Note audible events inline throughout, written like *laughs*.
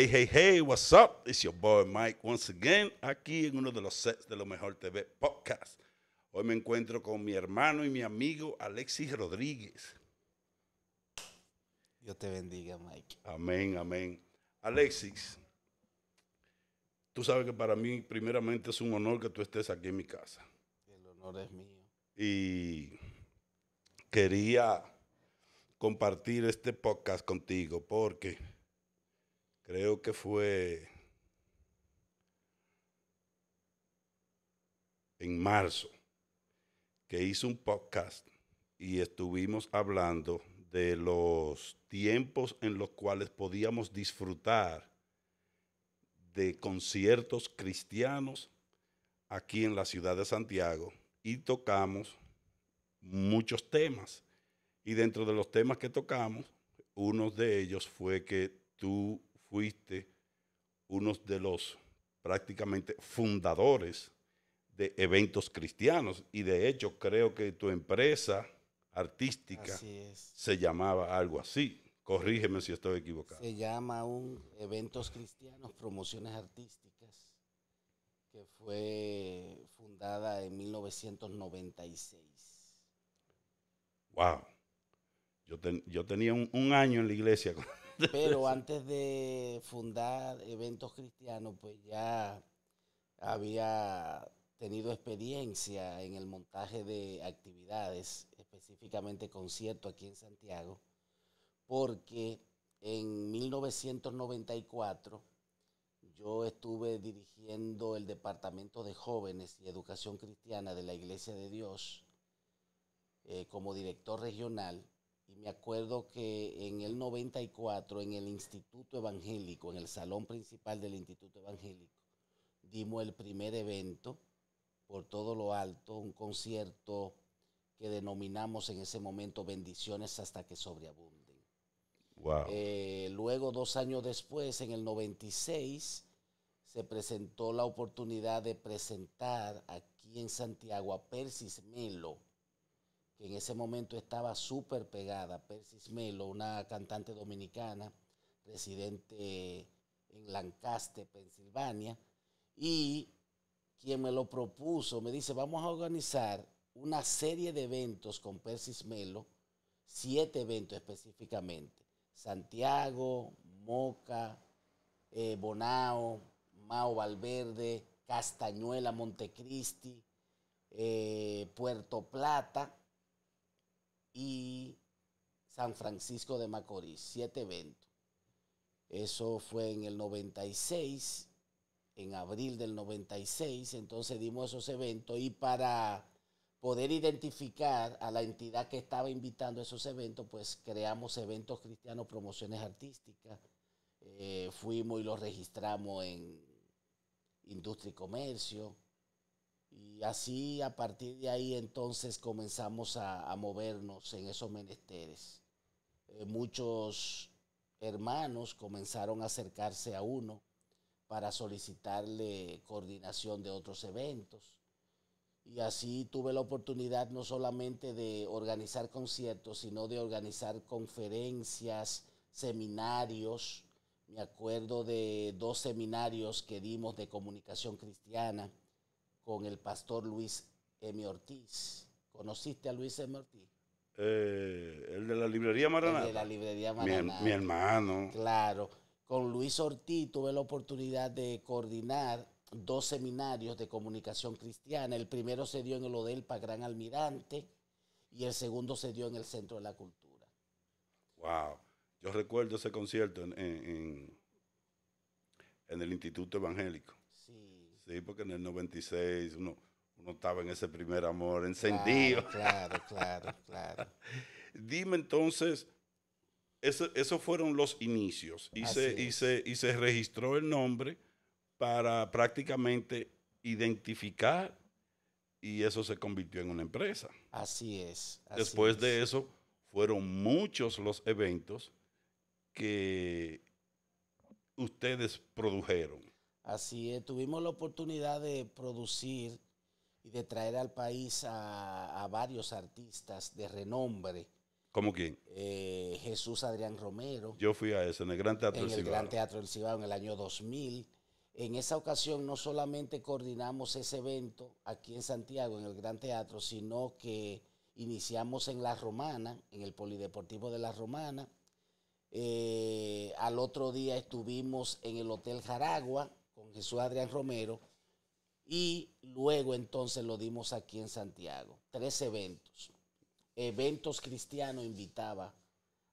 Hey, hey, hey, what's up? It's your boy Mike once again, aquí en uno de los sets de Lo Mejor TV Podcast. Hoy me encuentro con mi hermano y mi amigo Alexis Rodríguez. Dios te bendiga, Mike. Amén, amén. Alexis, tú sabes que para mí, primeramente, es un honor que tú estés aquí en mi casa. El honor es mío. Y quería compartir este podcast contigo porque creo que fue en marzo, que hice un podcast y estuvimos hablando de los tiempos en los cuales podíamos disfrutar de conciertos cristianos aquí en la ciudad de Santiago y tocamos muchos temas. Y dentro de los temas que tocamos, uno de ellos fue que tú fuiste uno de los prácticamente fundadores de eventos cristianos y de hecho creo que tu empresa artística se llamaba algo así. Corrígeme si estoy equivocado. Se llama un Eventos Cristianos, Promociones Artísticas, que fue fundada en 1996. Wow. Yo, tenía un, un año en la iglesia. *laughs* Pero antes de fundar eventos cristianos, pues ya había tenido experiencia en el montaje de actividades, específicamente conciertos aquí en Santiago, porque en 1994 yo estuve dirigiendo el Departamento de Jóvenes y Educación Cristiana de la Iglesia de Dios eh, como director regional y me acuerdo que en el 94, en el Instituto Evangélico, en el salón principal del Instituto Evangélico, dimos el primer evento por todo lo alto, un concierto que denominamos en ese momento bendiciones hasta que sobreabunden. Eh, luego, dos años después, en el 96, se presentó la oportunidad de presentar aquí en Santiago a Persis Melo que en ese momento estaba súper pegada, Persis Melo, una cantante dominicana, residente en Lancaster, Pensilvania, y quien me lo propuso me dice, vamos a organizar una serie de eventos con Persis Melo, siete eventos específicamente, Santiago, Moca, eh, Bonao, Mao Valverde, Castañuela, Montecristi, eh, Puerto Plata, y San Francisco de Macorís, siete eventos. Eso fue en el 96, en abril del 96, entonces dimos esos eventos y para poder identificar a la entidad que estaba invitando esos eventos, pues creamos eventos cristianos, promociones artísticas, eh, fuimos y los registramos en industria y comercio, y así a partir de ahí entonces comenzamos a, movernos en esos menesteres. Eh, muchos hermanos comenzaron a acercarse a uno para solicitarle coordinación de otros eventos. Y así tuve la oportunidad no solamente de organizar conciertos, sino de organizar conferencias, seminarios. Me acuerdo de dos seminarios que dimos de comunicación cristiana con el pastor Luis M. Ortiz. ¿Conociste a Luis M. Ortiz? Eh, el de la librería Maranata. El de la librería Maranata. Mi, hermano. Claro. Con Luis Ortiz tuve la oportunidad de coordinar dos seminarios de comunicación cristiana. El primero se dio en el Odelpa Gran Almirante y el segundo se dio en el Centro de la Cultura. Wow. Yo recuerdo ese concierto en el Instituto Evangélico. Sí, porque en el 96 uno, uno estaba en ese primer amor encendido. Claro, claro, claro. *laughs* Dime entonces, eso, esos fueron los inicios y se, registró el nombre para prácticamente identificar y eso se convirtió en una empresa. Así es. Después de eso fueron muchos los eventos que ustedes produjeron. Así es, tuvimos la oportunidad de producir y de traer al país a, varios artistas de renombre. ¿Cómo quién? Eh, Jesús Adrián Romero. Yo fui a eso, en el Gran Teatro del Cibao. En el Gran Teatro del Cibao, en el año 2000. En esa ocasión no solamente coordinamos ese evento aquí en Santiago, en el Gran Teatro, sino que iniciamos en La Romana, en el Polideportivo de La Romana. Eh, al otro día estuvimos en el Hotel Jaragua, con Jesús Adrián Romero y luego entonces lo dimos aquí en Santiago. Tres eventos. Eventos Cristiano invitaba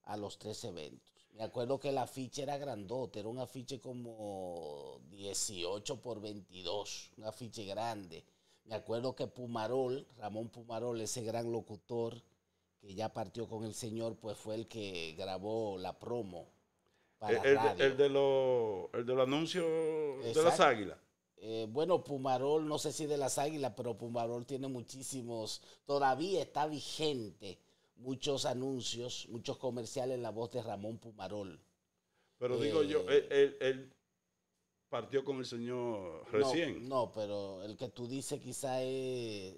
a los tres eventos. Me acuerdo que la afiche era grandote, era un afiche como 18 por 22, un afiche grande. Me acuerdo que Pumarol, Ramón Pumarol, ese gran locutor que ya partió con el Señor, pues fue el que grabó la promo el, de los anuncios de las águilas. Eh, bueno, Pumarol, no sé si de las águilas, pero Pumarol tiene muchísimos, todavía está vigente muchos anuncios, muchos comerciales en la voz de Ramón Pumarol. Pero digo yo, eh, él, partió con el señor recién. No, pero el que tú dices quizá es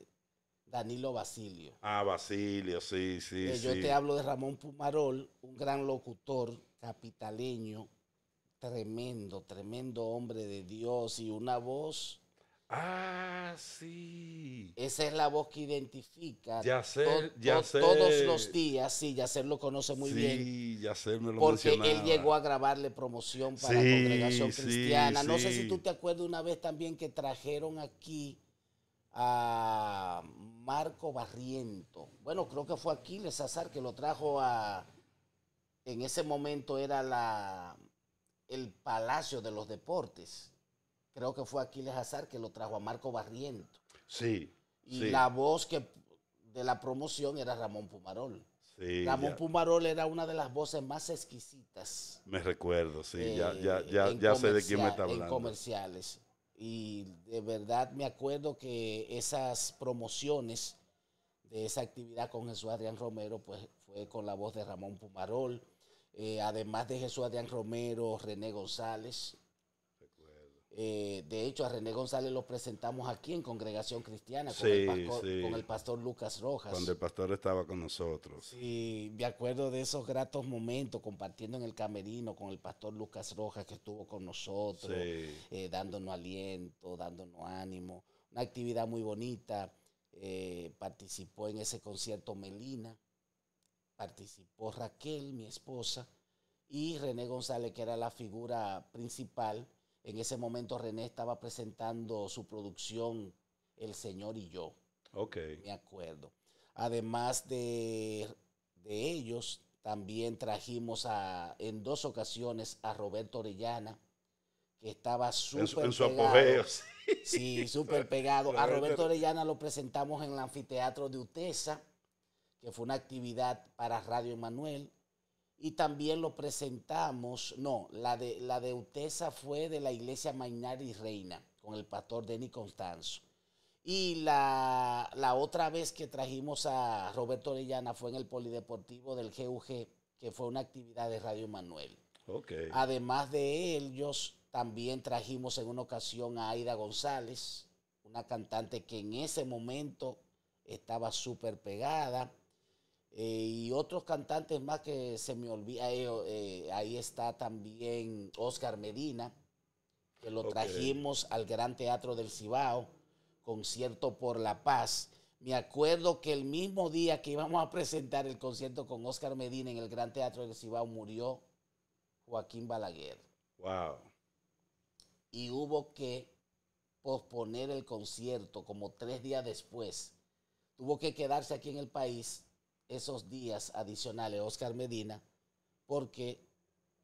Danilo Basilio. Ah, Basilio, sí, sí. Eh, sí. Yo te hablo de Ramón Pumarol, un gran locutor capitaleño, tremendo, tremendo hombre de Dios y una voz. Ah, sí. Esa es la voz que identifica ya todos los días. Sí, Yacer lo conoce muy bien. Sí, Yacer me lo Porque él llegó a grabarle promoción para la Congregación Cristiana. no sé si tú te acuerdas una vez también que trajeron aquí a Marco Barriento. Bueno, creo que fue Aquiles Azar que lo trajo a en ese momento era la, el Palacio de los Deportes. Creo que fue Aquiles Azar que lo trajo a Marco Barriento. Sí. Y la voz que de la promoción era Ramón Pumarol. Sí, Ramón Pumarol era una de las voces más exquisitas. Me recuerdo, sí, ya, eh, ya, ya, sé de quién me está hablando. En comerciales. Y de verdad me acuerdo que esas promociones de esa actividad con Jesús Adrián Romero, pues fue con la voz de Ramón Pumarol. Eh, además de Jesús Adrián Romero, René González. Eh, de hecho, a René González lo presentamos aquí en Congregación Cristiana con, el pastor, Lucas Rojas. Cuando el pastor estaba con nosotros. Sí, me acuerdo de esos gratos momentos compartiendo en el camerino con el pastor Lucas Rojas que estuvo con nosotros, eh, dándonos aliento, dándonos ánimo. Una actividad muy bonita. participó en ese concierto Melina participó Raquel, mi esposa, y René González, que era la figura principal. En ese momento René estaba presentando su producción El Señor y yo. Ok. Me acuerdo. Además de, ellos, también trajimos a, en dos ocasiones a Roberto Orellana, que estaba súper en, su apogeo. Sí, súper pegado. A Roberto Orellana lo presentamos en el anfiteatro de Utesa que fue una actividad para Radio Manuel Y también lo presentamos, no, la de, la Utesa fue de la iglesia Mainar y Reina, con el pastor Denny Constanzo. Y la, otra vez que trajimos a Roberto Orellana fue en el Polideportivo del GUG, que fue una actividad de Radio Manuel. Okay. Además de ellos, también trajimos en una ocasión a Aida González, una cantante que en ese momento estaba súper pegada. Eh, y otros cantantes más que se me olvida, eh, eh, ahí está también Oscar Medina, que lo trajimos al Gran Teatro del Cibao, concierto por la paz. Me acuerdo que el mismo día que íbamos a presentar el concierto con Oscar Medina en el Gran Teatro del Cibao murió Joaquín Balaguer. Wow. Y hubo que posponer el concierto como tres días después. Tuvo que quedarse aquí en el país esos días adicionales, Oscar Medina, porque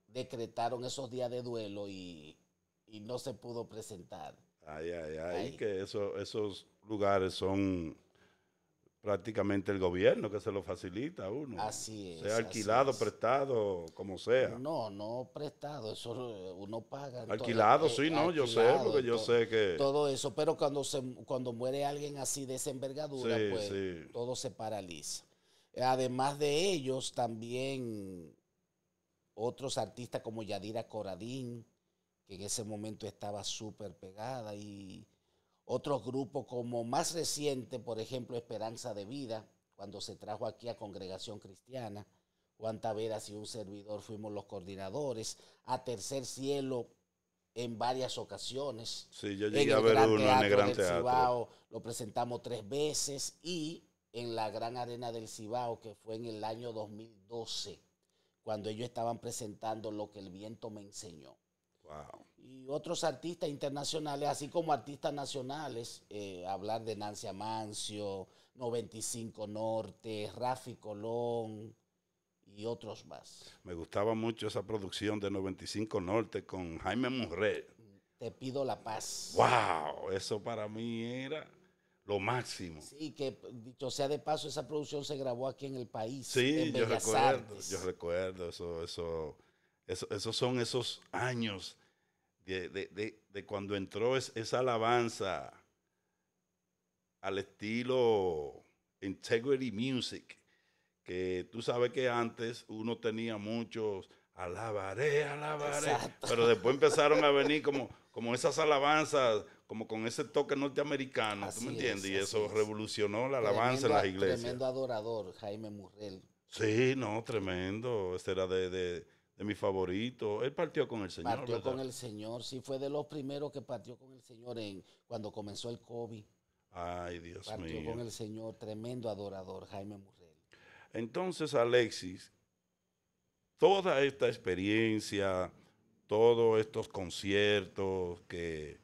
decretaron esos días de duelo y, no se pudo presentar. Ay, ay, ay, que eso, esos lugares son prácticamente el gobierno que se lo facilita a uno. Así es. Sea alquilado, prestado, como sea. No, no prestado, eso eh, uno paga. Alquilado, sí, no, yo sé, porque yo sé que... Todo eso, pero cuando, se, cuando muere alguien así de esa envergadura, pues todo se paraliza. Además de ellos, también otros artistas como Yadira Coradín, que en ese momento estaba súper pegada, y otros grupos como más reciente, por ejemplo, Esperanza de Vida, cuando se trajo aquí a Congregación Cristiana. Juan Taveras y un servidor fuimos los coordinadores. A Tercer Cielo en varias ocasiones. Sí, yo llegué a ver uno en el Gran lo presentamos tres veces y en la Gran Arena del Cibao, que fue en el año 2012, cuando ellos estaban presentando lo que el viento me enseñó. Wow. Y otros artistas internacionales, así como artistas nacionales, eh, hablar de Nancy Amancio, 95 Norte, Rafi Colón y otros más. Me gustaba mucho esa producción de 95 Norte con Jaime Murré. Te pido la paz. ¡Wow! Eso para mí era lo máximo. Sí, que dicho sea de paso, esa producción se grabó aquí en el país. Sí, yo recuerdo, yo recuerdo, eso, eso, esos son esos años de, cuando entró es, esa alabanza al estilo Integrity Music, que tú sabes que antes uno tenía muchos alabaré, alabaré, pero después empezaron a venir como, como esas alabanzas como con ese toque norteamericano, ¿tú me entiendes? y eso revolucionó la alabanza de en las iglesias. Tremendo adorador, Jaime Murrell. Sí, no, tremendo. Este era de, de, de mi favorito. Él partió con el Señor. Partió con el Señor, sí, fue de los primeros que partió con el Señor en, cuando comenzó el COVID. Ay, Dios mío. Partió con el Señor, tremendo adorador, Jaime Murrell. Entonces, Alexis, toda esta experiencia, todos estos conciertos que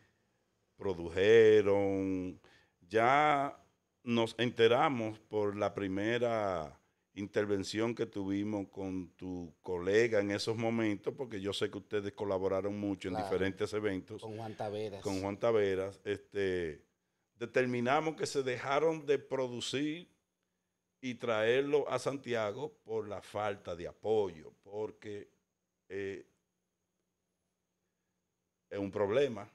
produjeron. Ya nos enteramos por la primera intervención que tuvimos con tu colega en esos momentos, porque yo sé que ustedes colaboraron mucho en diferentes eventos. Con Juan Taveras. Con Juan Taveras. Este, determinamos que se dejaron de producir y traerlo a Santiago por la falta de apoyo, porque eh, es un problema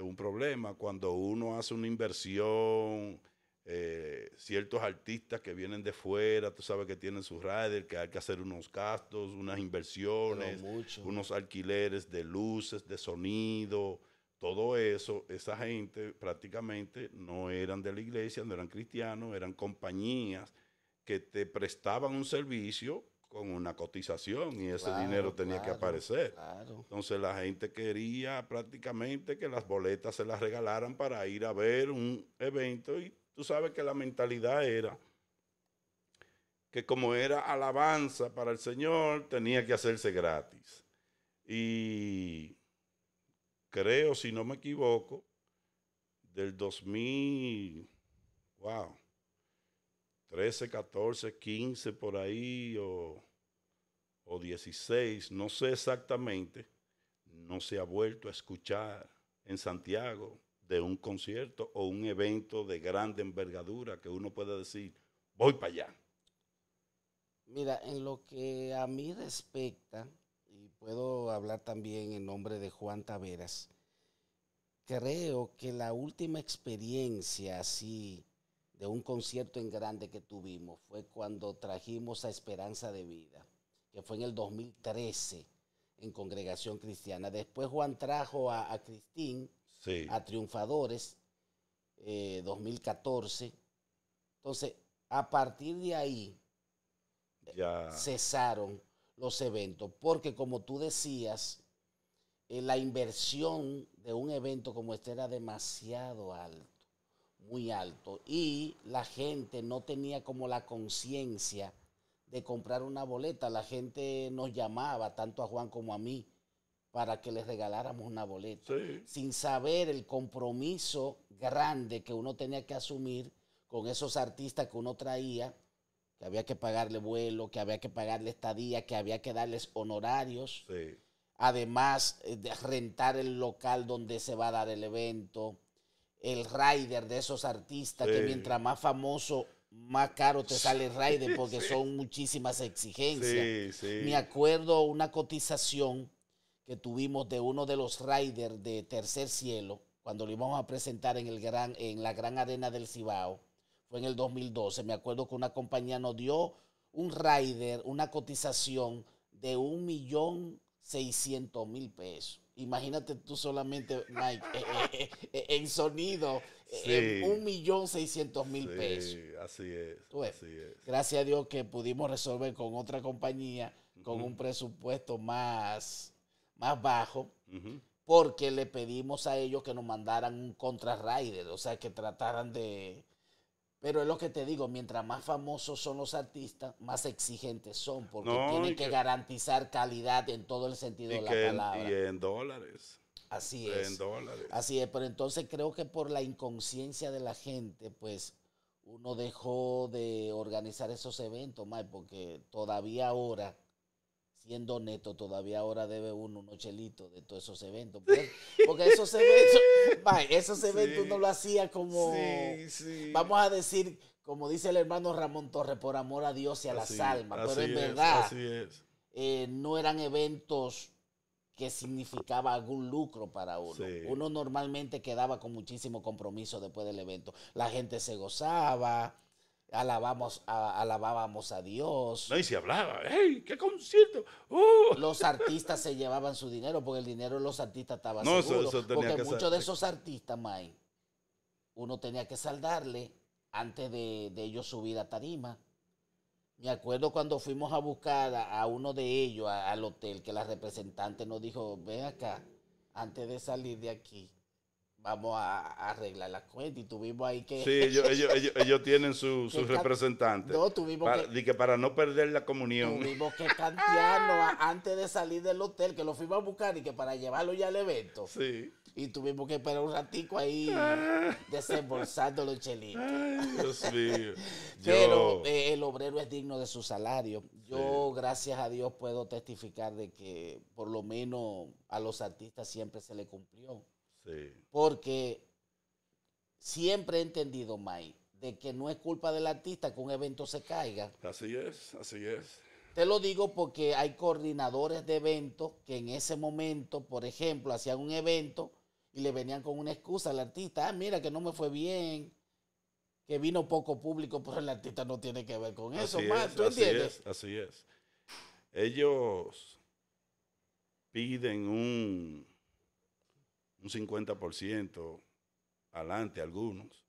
un problema cuando uno hace una inversión, eh, ciertos artistas que vienen de fuera, tú sabes que tienen sus riders, que hay que hacer unos gastos, unas inversiones, unos alquileres de luces, de sonido, todo eso, esa gente prácticamente no eran de la iglesia, no eran cristianos, eran compañías que te prestaban un servicio con una cotización y ese dinero tenía que aparecer. Entonces la gente quería prácticamente que las boletas se las regalaran para ir a ver un evento y tú sabes que la mentalidad era que como era alabanza para el Señor, tenía que hacerse gratis. Y creo, si no me equivoco, del 2000, wow, 13, 14, 15 por ahí o, 16, no sé exactamente, no se ha vuelto a escuchar en Santiago de un concierto o un evento de grande envergadura que uno pueda decir, voy para allá. Mira, en lo que a mí respecta, y puedo hablar también en nombre de Juan Taveras, creo que la última experiencia así de un concierto en grande que tuvimos fue cuando trajimos a Esperanza de Vida, que fue en el 2013 en Congregación Cristiana. Después Juan trajo a, Cristín, a Triunfadores, 2014. Eh, Entonces, a partir de ahí cesaron los eventos, porque como tú decías, eh, la inversión de un evento como este era demasiado alta muy alto y la gente no tenía como la conciencia de comprar una boleta. La gente nos llamaba, tanto a Juan como a mí, para que les regaláramos una boleta, sin saber el compromiso grande que uno tenía que asumir con esos artistas que uno traía, que había que pagarle vuelo, que había que pagarle estadía, que había que darles honorarios, además eh, de rentar el local donde se va a dar el evento el rider de esos artistas, que mientras más famoso, más caro te sale el rider porque son muchísimas exigencias. Me acuerdo una cotización que tuvimos de uno de los riders de Tercer Cielo, cuando lo íbamos a presentar en, el gran, en la Gran Arena del Cibao, fue en el 2012. Me acuerdo que una compañía nos dio un rider, una cotización de un millón seiscientos mil pesos. Imagínate tú solamente, Mike, eh, eh, eh, en sonido, en un millón seiscientos mil pesos. Así es, es. Gracias a Dios que pudimos resolver con otra compañía, con un presupuesto más, más bajo, porque le pedimos a ellos que nos mandaran un contrarrider, o sea, que trataran de, pero es lo que te digo, mientras más famosos son los artistas, más exigentes son, porque tienen que, garantizar calidad en todo el sentido de la palabra. y en dólares. Así es. En dólares. Así es, pero entonces creo que por la inconsciencia de la gente, pues uno dejó de organizar esos eventos, porque todavía ahora siendo neto, todavía ahora debe uno unos chelitos de todos esos eventos. Pues, porque, esos eventos, uno lo hacía como, vamos a decir, como dice el hermano Ramón Torres, por amor a Dios y a las almas. Pero en verdad, eh, no eran eventos que significaba algún lucro para uno. Uno normalmente quedaba con muchísimo compromiso después del evento. La gente se gozaba alabamos, alabábamos a Dios. No, y se hablaba, ¡hey, qué concierto! ¡Uh! Los artistas se llevaban su dinero, porque el dinero de los artistas estaba seguro. porque muchos de esos artistas, May, uno tenía que saldarle antes de, ellos subir a tarima. Me acuerdo cuando fuimos a buscar a, uno de ellos al hotel, que la representante nos dijo, ven acá, antes de salir de aquí, vamos a arreglar la cuenta y tuvimos ahí que... Sí, ellos, *laughs* tienen su, sus representantes. No, tuvimos que... que para no perder la comunión. Tuvimos que cantearnos antes de salir del hotel, que lo fuimos a buscar y que para llevarlo ya al evento. Sí. Y tuvimos que esperar un ratico ahí ah. desembolsando los chelitos. *laughs* Pero eh, el obrero es digno de su salario. Yo, gracias a Dios, puedo testificar de que por lo menos a los artistas siempre se le cumplió porque siempre he entendido, May, de que no es culpa del artista que un evento se caiga. Así es, así es. Te lo digo porque hay coordinadores de eventos que en ese momento, por ejemplo, hacían un evento y le venían con una excusa al artista, ah, mira que no me fue bien, que vino poco público, pero el artista no tiene que ver con eso, así ¿tú entiendes? así es. Ellos piden un un 50% adelante algunos.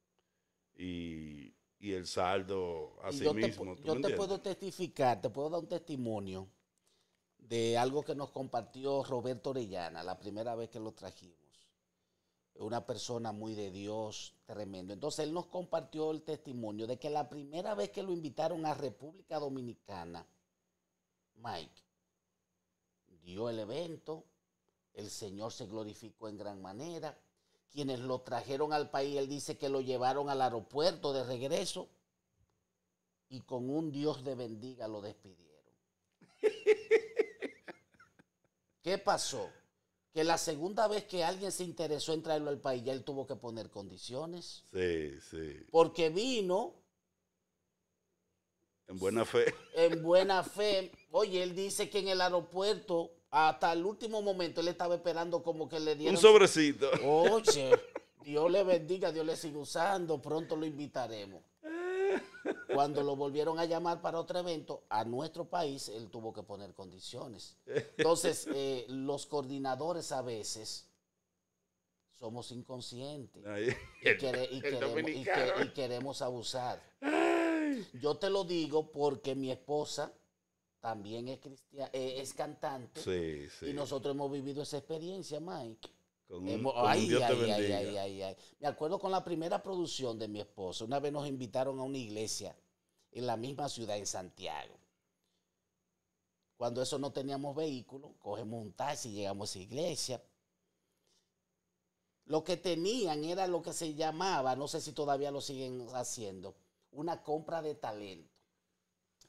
Y, el saldo a yo mismo. yo te puedo testificar, te puedo dar un testimonio de algo que nos compartió Roberto Orellana la primera vez que lo trajimos. Una persona muy de Dios, tremendo. Entonces él nos compartió el testimonio de que la primera vez que lo invitaron a República Dominicana, Mike dio el evento, el Señor se glorificó en gran manera. Quienes lo trajeron al país, él dice que lo llevaron al aeropuerto de regreso y con un Dios de bendiga lo despidieron. *laughs* ¿Qué pasó? Que la segunda vez que alguien se interesó en traerlo al país, ya él tuvo que poner condiciones. Sí, sí. Porque vino. En buena fe. En buena fe. Oye, él dice que en el aeropuerto hasta el último momento él estaba esperando como que le dieran. Un sobrecito. Oye, *laughs* Dios le bendiga, Dios le sigue usando, pronto lo invitaremos. *laughs* Cuando lo volvieron a llamar para otro evento, a nuestro país, él tuvo que poner condiciones. Entonces, *laughs* eh, los coordinadores a veces somos inconscientes y, queremos, abusar. Yo te lo digo porque mi esposa también es, eh, es cantante. Sí, sí. Y nosotros hemos vivido esa experiencia, Mike. Con Me acuerdo con la primera producción de mi esposo. Una vez nos invitaron a una iglesia en la misma ciudad, en Santiago. Cuando eso no teníamos vehículo, cogemos un taxi y llegamos a esa iglesia. Lo que tenían era lo que se llamaba, no sé si todavía lo siguen haciendo, una compra de talento.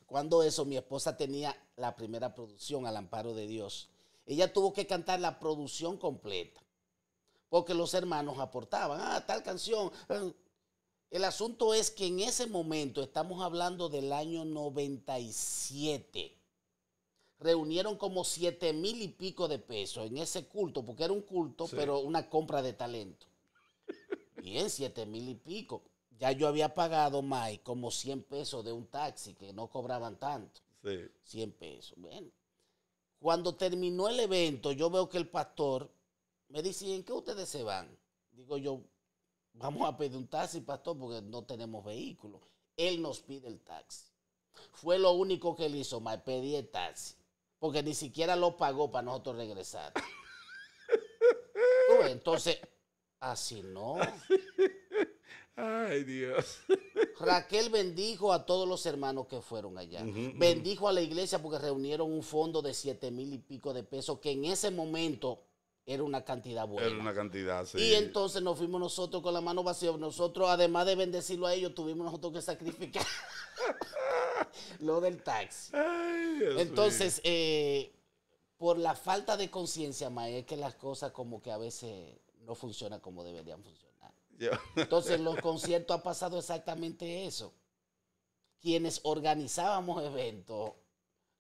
Cuando eso, mi esposa tenía la primera producción, Al Amparo de Dios. Ella tuvo que cantar la producción completa, porque los hermanos aportaban, ah, tal canción. El asunto es que en ese momento, estamos hablando del año 97, reunieron como siete mil y pico de pesos en ese culto, porque era un culto, pero una compra de talento. Bien, siete mil y pico ya yo había pagado, Mike, como 100 pesos de un taxi, que no cobraban tanto. Sí. 100 pesos. Bueno, cuando terminó el evento, yo veo que el pastor me dice, ¿en qué ustedes se van? Digo yo, vamos a pedir un taxi, pastor, porque no tenemos vehículo. Él nos pide el taxi. Fue lo único que él hizo, Mike, pedí el taxi. Porque ni siquiera lo pagó para nosotros regresar. *laughs* Entonces, así no. *laughs* Ay, Dios. Raquel bendijo a todos los hermanos que fueron allá. bendijo a la iglesia porque reunieron un fondo de siete mil y pico de pesos, que en ese momento era una cantidad buena. Era una cantidad, sí. Y entonces nos fuimos nosotros con la mano vacía. Nosotros, además de bendecirlo a ellos, tuvimos nosotros que sacrificar *laughs* lo del taxi. Ay, entonces, eh, por la falta de conciencia, Mae, es que las cosas como que a veces no funcionan como deberían funcionar. Entonces, los conciertos ha pasado exactamente eso. Quienes organizábamos eventos,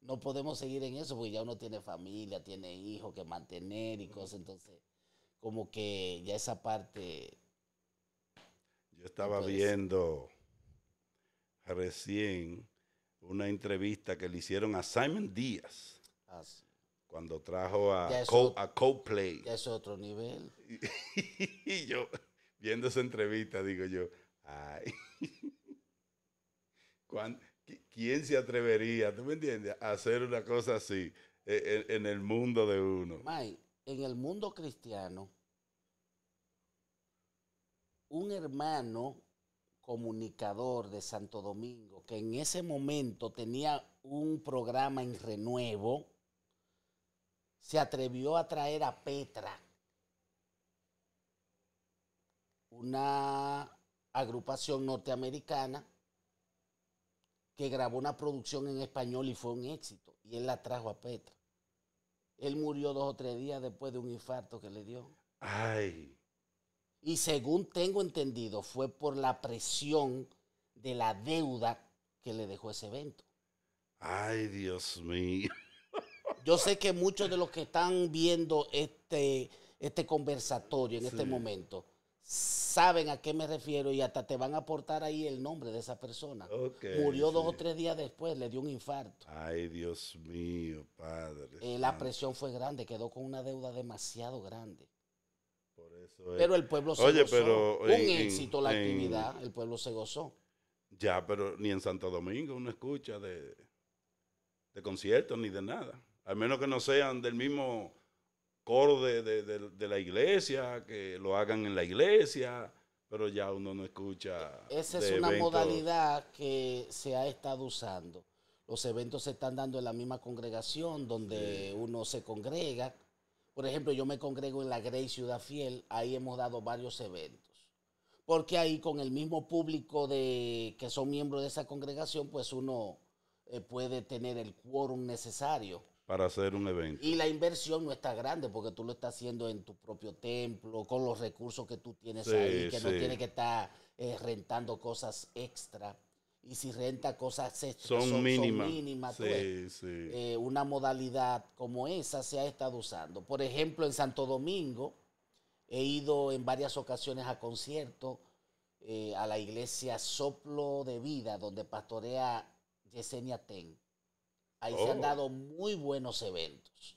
no podemos seguir en eso porque ya uno tiene familia, tiene hijos que mantener y cosas. Entonces, como que ya esa parte. Yo estaba viendo recién una entrevista que le hicieron a Simon Díaz. Ah, cuando trajo a, Coldplay. Ya es otro nivel. *laughs* y yo, viendo esa entrevista, digo yo, ay, *laughs* ¿quién se atrevería, tú me entiendes, a hacer una cosa así e, e, en, el mundo de uno? en el mundo cristiano, un hermano comunicador de Santo Domingo, que en ese momento tenía un programa en renuevo, se atrevió a traer a Petra una agrupación norteamericana que grabó una producción en español y fue un éxito. Y él la trajo a Petra. Él murió dos o tres días después de un infarto que le dio. Ay. Y según tengo entendido, fue por la presión de la deuda que le dejó ese evento. Ay, Dios mío. *laughs* Yo sé que muchos de los que están viendo este, este conversatorio en este momento saben a qué me refiero y hasta te van a aportar ahí el nombre de esa persona. Murió dos o tres días después, le dio un infarto. Ay, Dios mío, padre. Eh, la presión fue grande, quedó con una deuda demasiado grande. Por eso Pero el pueblo se Oye, Pero, un éxito la actividad, el pueblo se gozó. Ya, pero ni en Santo Domingo uno escucha de, de conciertos ni de nada. Al menos que no sean del mismo de, la iglesia, que lo hagan en la iglesia, pero ya uno no escucha. Esa es una modalidad que se ha estado usando. Los eventos se están dando en la misma congregación donde uno se congrega. Por ejemplo, yo me congrego en la Grey Ciudad Fiel, ahí hemos dado varios eventos. Porque ahí con el mismo público de que son miembros de esa congregación, pues uno eh, puede tener el quórum necesario para hacer un evento. Y la inversión no está grande porque tú lo estás haciendo en tu propio templo, con los recursos que tú tienes ahí, que no tienes que estar eh, rentando cosas extra. Y si renta cosas extra, son, mínimas. Eh, una modalidad como esa se ha estado usando. Por ejemplo, en Santo Domingo he ido en varias ocasiones a conciertos eh, a la iglesia Soplo de Vida, donde pastorea Yesenia Ten Ahí se han oh. dado muy buenos eventos.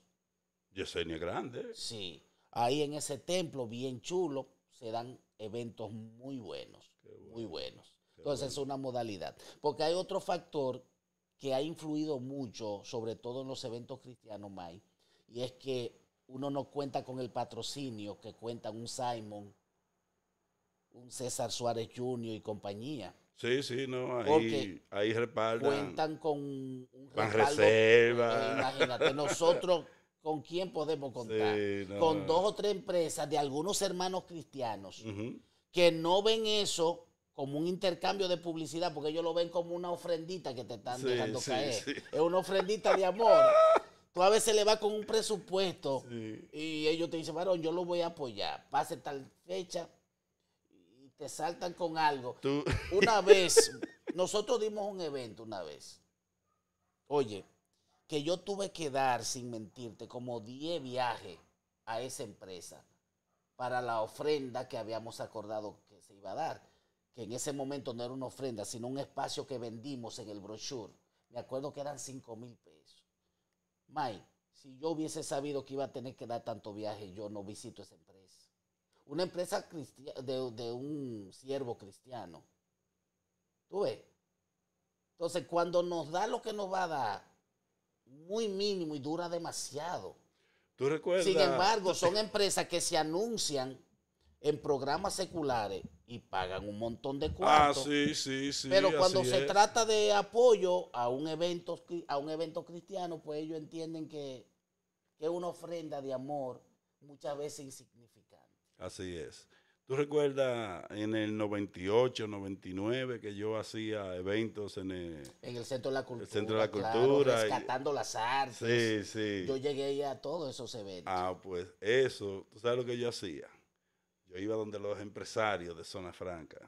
Yesenia Grande. Sí. Ahí en ese templo bien chulo se dan eventos muy buenos. Muy buenos. Entonces es una modalidad. Porque hay otro factor que ha influido mucho, sobre todo en los eventos cristianos, May, y es que uno no cuenta con el patrocinio que cuentan un Simon, un César Suárez Jr. y compañía. Sí, sí, no, ahí, ahí Cuentan con un Van reserva. Eh, imagínate, nosotros *laughs* con quién podemos contar. Con dos o tres empresas de algunos hermanos cristianos que no ven eso como un intercambio de publicidad, porque ellos lo ven como una ofrendita que te están dejando caer. Es una ofrendita de amor. Tú a veces le vas con un presupuesto y ellos te dicen, varón, yo lo voy a apoyar. Pase tal fecha, te saltan con algo. *laughs* Una vez, nosotros dimos un evento una vez. Oye, que yo tuve que dar, sin mentirte, como 10 viajes a esa empresa para la ofrenda que habíamos acordado que se iba a dar, que en ese momento no era una ofrenda, sino un espacio que vendimos en el brochure. Me acuerdo que eran 5 mil pesos. Mike, si yo hubiese sabido que iba a tener que dar tanto viaje, yo no visito esa empresa una empresa de, de, un siervo cristiano. ¿Tú ves? Entonces, cuando nos da lo que nos va a dar, muy mínimo y dura demasiado. ¿Tú recuerdas? Sin embargo, son empresas que se anuncian en programas seculares y pagan un montón de ah, cuartos. Ah, sí, sí, sí. Pero cuando se trata de apoyo a un evento, a un evento cristiano, pues ellos entienden que es una ofrenda de amor muchas veces insignificante. Así es. ¿Tú recuerdas en el 98, 99 que yo hacía eventos en el, Centro de la Cultura? Centro de la Cultura. rescatando las artes. Sí, sí. Yo llegué a todos esos eventos. Ah, pues eso. ¿Tú sabes lo que yo hacía? Yo iba donde los empresarios de Zona Franca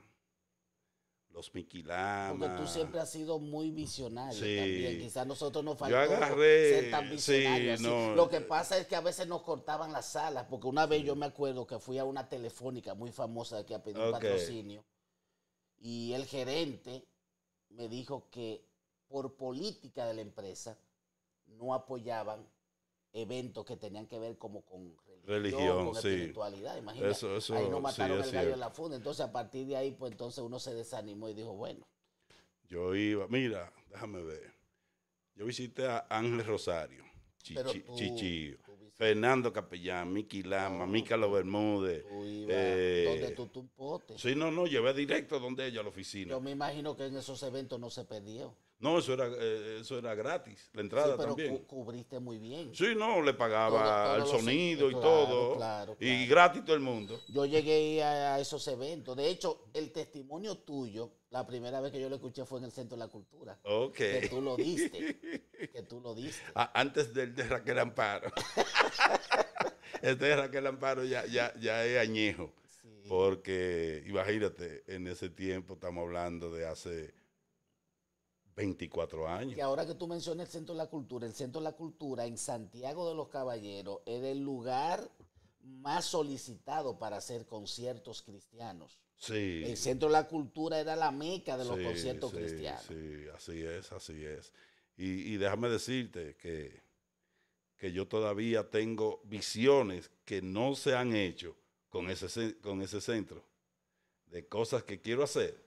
los Miquilamas. Porque tú siempre has sido muy visionario también. Quizás nosotros nos faltó ser tan visionario. Lo que pasa es que a veces nos cortaban las salas, porque una vez yo me acuerdo que fui a una telefónica muy famosa que a pedir patrocinio y el gerente me dijo que por política de la empresa no apoyaban eventos que tenían que ver como con religión, con espiritualidad, imagínate. ahí no mataron el gallo en la funda, entonces a partir de ahí pues entonces uno se desanimó y dijo, bueno. Yo iba, mira, déjame ver. Yo visité a Ángel Rosario, Chichillo. Fernando Capellán, Miki Lama, oh, Mica Lobermude Bermúdez. Tú eh, tú, tú pote. Sí, no, no, llevé directo donde ella a la oficina. Yo me imagino que en esos eventos no se perdió. No, eso era, eh, eso era gratis, la entrada sí, pero cubriste muy bien. Sí, no, le pagaba el sonido y todo. Y gratis todo el mundo. Yo llegué a esos eventos. De hecho, el testimonio tuyo la primera vez que yo lo escuché fue en el Centro de la Cultura. Que tú lo diste. *laughs* que tú lo diste. Ah, antes del de Raquel Amparo. *laughs* este de Raquel Amparo ya, es añejo. Porque, imagínate, en ese tiempo estamos hablando de hace 24 años. Y ahora que tú mencionas el Centro de la Cultura, el Centro de la Cultura en Santiago de los Caballeros es el lugar más solicitado para hacer conciertos cristianos. El centro de la cultura era la meca de los conciertos cristianos. Sí, así es, así es. Y, déjame decirte que, que, yo todavía tengo visiones que no se han hecho con ese, con ese centro, de cosas que quiero hacer.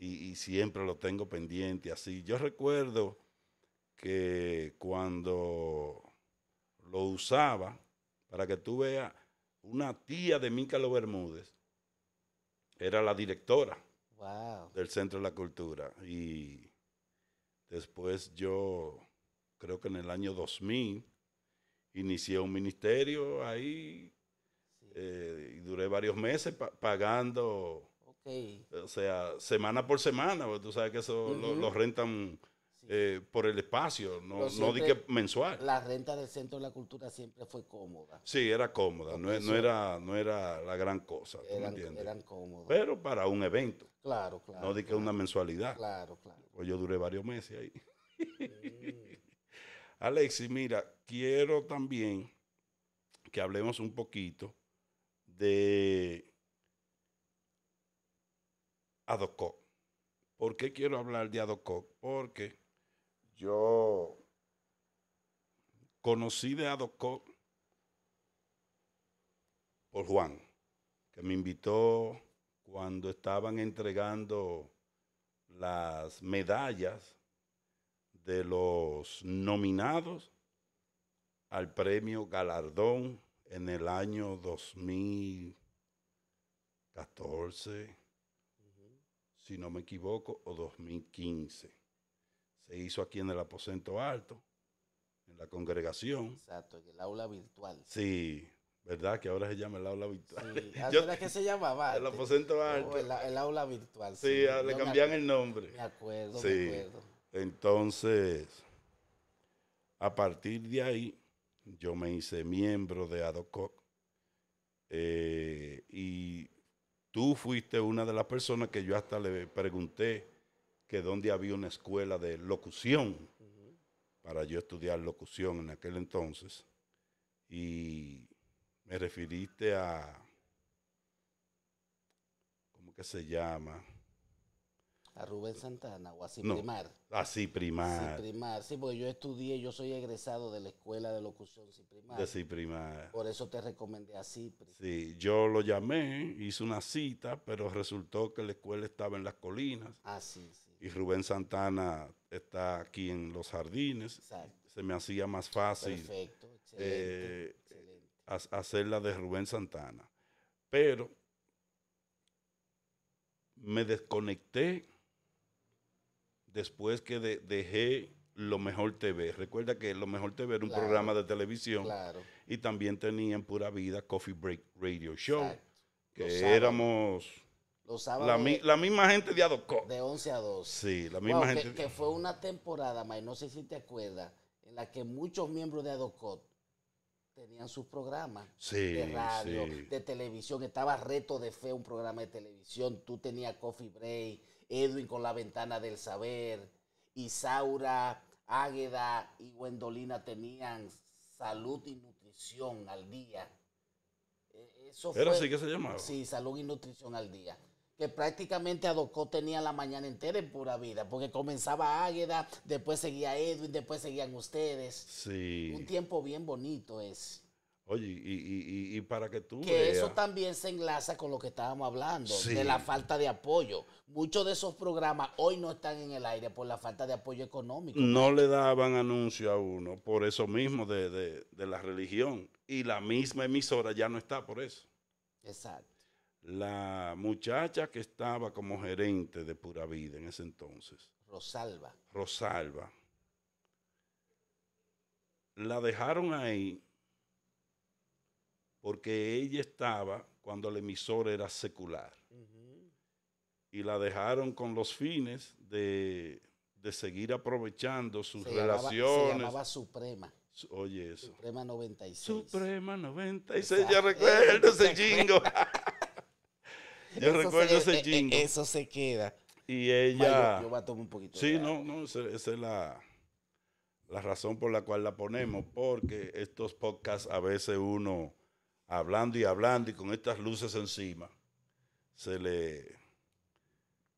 Y, siempre lo tengo pendiente así. Yo recuerdo que cuando lo usaba, para que tú veas, una tía de Lo Bermúdez, era la directora del Centro de la Cultura. Y después yo, creo que en el año 2000, inicié un ministerio ahí eh, y duré varios meses pagando. O sea, semana por semana, porque tú sabes que eso rentan eh, por el espacio, no, di que mensual. La renta del Centro de la Cultura siempre fue cómoda. Sí, era cómoda, no, era, no era la gran cosa, eran, Pero para un evento. Claro, claro. No di que una mensualidad. Claro, claro. Pues yo duré varios meses ahí. Mm. *laughs* Alexi, mira, quiero también que hablemos un poquito de Adococ. ¿Por qué quiero hablar de Adococ? Porque yo conocí de Adocó por Juan, que me invitó cuando estaban entregando las medallas de los nominados al premio Galardón en el año 2014, si no me equivoco, o 2015 se hizo aquí en el aposento alto, en la congregación. Exacto, en el aula virtual. Sí, ¿verdad? Que ahora se llama el aula virtual. ¿Ahora *laughs* Yo, se llamaba? El aposento oh, alto. el, aula virtual. Sí, le cambian el nombre. Me acuerdo, me acuerdo. Entonces, a partir de ahí, yo me hice miembro de ADOCOC eh, y tú fuiste una de las personas que yo hasta le pregunté que donde había una escuela de locución, para yo estudiar locución en aquel entonces. Y me referiste a, ¿cómo que se llama? A Rubén Santana o a Ciprimar. No, a Ciprimar. sí, porque yo estudié, yo soy egresado de la Escuela de Locución Ciprimar. De Ciprimar. Por eso te recomendé a Cipri. Sí, yo lo llamé, hice una cita, pero resultó que la escuela estaba en las colinas. así ah, sí y Rubén Santana está aquí en los jardines. Se me hacía más fácil eh, hacer la de Rubén Santana. Pero me desconecté después que dejé Lo Mejor TV. Recuerda que Lo Mejor TV era un programa de televisión y también tenía en pura vida Coffee Break Radio Show, que éramos la, misma gente de Adocot De 11 a 12. Sí, la misma gente. Que, fue una temporada, May, no sé si te acuerdas, en la que muchos miembros de Adocot tenían sus programas de radio, de televisión. Estaba Reto de Fe, un programa de televisión. Tú tenías Coffee Break, Edwin con la ventana del saber, Isaura, Águeda y Gwendolina tenían salud y nutrición al día. E, eso ¿Era así que se llamaba? Sí, salud y nutrición al día que prácticamente Adocó tenía la mañana entera en pura vida, porque comenzaba Águeda, después seguía Edwin, después seguían ustedes. Sí. Un tiempo bien bonito es. Oye, y, para que tú. Que eso también se enlaza con lo que estábamos hablando, de la falta de apoyo. Muchos de esos programas hoy no están en el aire por la falta de apoyo económico. No, le daban anuncio a uno por eso mismo de, de la religión. Y la misma emisora ya no está por eso. Exacto la muchacha que estaba como gerente de Pura Vida en ese entonces. Rosalba. Rosalba. La dejaron ahí porque ella estaba cuando el emisor era secular. Y la dejaron con los fines de, seguir aprovechando sus relaciones. se llamaba Suprema. Oye eso. Suprema 96. Suprema 96, ya recuerdo ese *laughs* chingo. Yo recuerdo ese jingo. E, e, eso se queda. Y ella. yo voy a tomar un poquito. Sí, no, no, esa, es la, la, razón por la cual la ponemos, porque estos podcasts a veces uno hablando y hablando y con estas luces encima se le,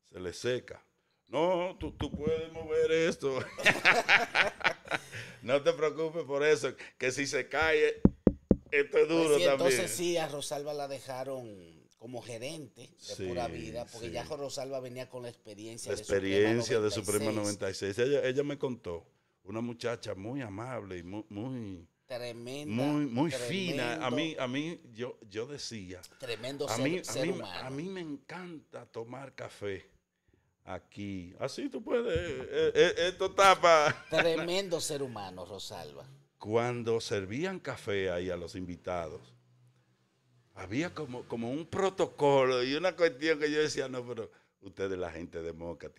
se le seca. No, tú, tú puedes mover esto. *laughs* no te preocupes por eso, que si se cae, esto es pues duro también. Entonces sí, a Rosalba la dejaron como gerente de pura vida, porque ya Rosalba venía con la experiencia. de Suprema 96. De 96. Ella, me contó, una muchacha muy amable y muy... muy, fina. A mí, a mí yo, yo decía. Tremendo a mí, ser, a mí me encanta tomar café aquí. Así tú puedes. Eh, eh, eh, esto tapa. Tremendo ser humano, Rosalba. Cuando servían café ahí a los invitados, había como, como un protocolo y una cuestión que yo decía, no, pero ustedes la gente de Moca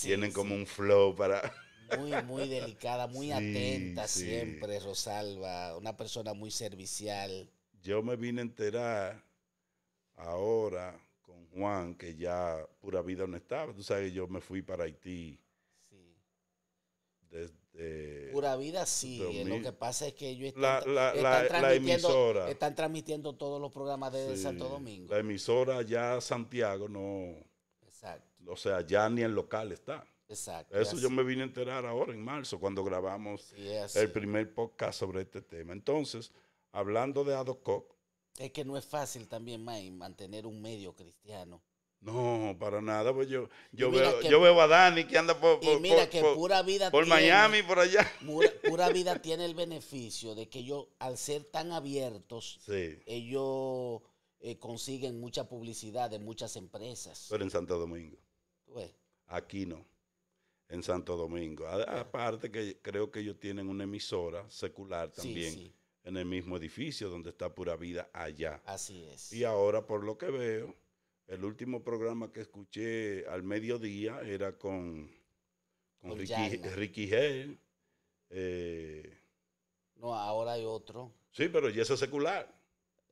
tienen como un flow para... *laughs* Muy, muy delicada, muy atenta siempre, Rosalba, una persona muy servicial. Yo me vine a enterar ahora con Juan, que ya pura vida no estaba. Tú sabes, yo me fui para Haití. Sí. Desde este, Pura Vida sí, eh, lo que pasa es que ellos están, la, transmitiendo, emisora, están transmitiendo todos los programas de Santo Domingo. La emisora ya Santiago no... Exacto. O sea, ya ni en local está. Exacto. Eso yo me vine a enterar ahora en marzo, cuando grabamos el primer podcast sobre este tema. Entonces, hablando de Adococ. Es que no es fácil también, mantener un medio cristiano no, para nada, pues yo, yo, veo, yo veo a Dani que anda por, por, por, vida Miami, por allá. *laughs* Pura, vida tiene el beneficio de que ellos, al ser tan abiertos, ellos eh, consiguen mucha publicidad de muchas empresas. Pero en Santo Domingo. Aquí no, en Santo Domingo. aparte que creo que ellos tienen una emisora secular también. En el mismo edificio donde está Pura Vida allá. Así es. Y ahora, por lo que veo, el último programa que escuché al mediodía era con, Ricky, Ricky eh, no, ahora hay otro. Sí, pero ya es secular.